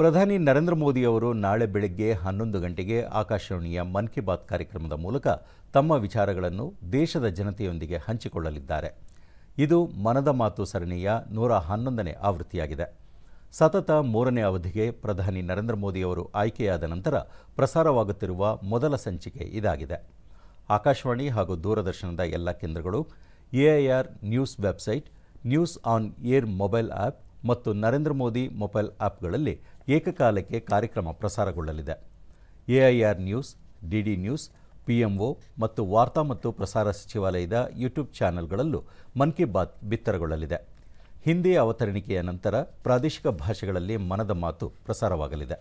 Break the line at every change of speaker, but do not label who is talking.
ಪ್ರಧಾನಿ ನರೇಂದ್ರ ಮೋದಿ ಅವರು ನಾಳೆ ಬೆಳಗ್ಗೆ ಹನ್ನೊಂದು ಗಂಟೆಗೆ ಆಕಾಶವಾಣಿಯ ಮನ್ ಕಿ ಬಾತ್ ಕಾರ್ಯಕ್ರಮದ ಮೂಲಕ ತಮ್ಮ ವಿಚಾರಗಳನ್ನು ದೇಶದ ಜನತೆಯೊಂದಿಗೆ ಹಂಚಿಕೊಳ್ಳಲಿದ್ದಾರೆ ಇದು ಮನದ ಮಾತು ಸರಣಿಯ ನೂರ ಹನ್ನೊಂದನೇ ಆವೃತ್ತಿಯಾಗಿದೆ ಸತತ ಮೂರನೇ ಅವಧಿಗೆ ಪ್ರಧಾನಿ ನರೇಂದ್ರ ಮೋದಿ ಅವರು ಆಯ್ಕೆಯಾದ ನಂತರ ಪ್ರಸಾರವಾಗುತ್ತಿರುವ ಮೊದಲ ಸಂಚಿಕೆ ಇದಾಗಿದೆ ಆಕಾಶವಾಣಿ ಹಾಗೂ ದೂರದರ್ಶನದ ಎಲ್ಲ ಕೇಂದ್ರಗಳು AIR news website news on air mobile app ಮತ್ತು ನರೇಂದ್ರ ಮೋದಿ ಮೊಬೈಲ್ ಆಪ್ಗಳಲ್ಲಿ ಏಕಕಾಲಕ್ಕೆ ಕಾರ್ಯಕ್ರಮ ಪ್ರಸಾರಗೊಳ್ಳಲಿದೆ AIR news DD news PMO ಮತ್ತು ವಾರ್ತಾ ಮತ್ತು ಪ್ರಸಾರ ಸಚಿವಾಲಯದ ಯೂಟ್ಯೂಬ್ ಚಾನೆಲ್ಗಳಲ್ಲೂ ಮನ್ ಕಿ ಬಾತ್ ಬಿತ್ತರಗೊಳ್ಳಲಿದೆ ಹಿಂದಿ ಅವತರಣಿಕೆಯ ನಂತರ ಪ್ರಾದೇಶಿಕ ಭಾಷೆಗಳಲ್ಲಿ ಮನದ ಮಾತು ಪ್ರಸಾರವಾಗಲಿದೆ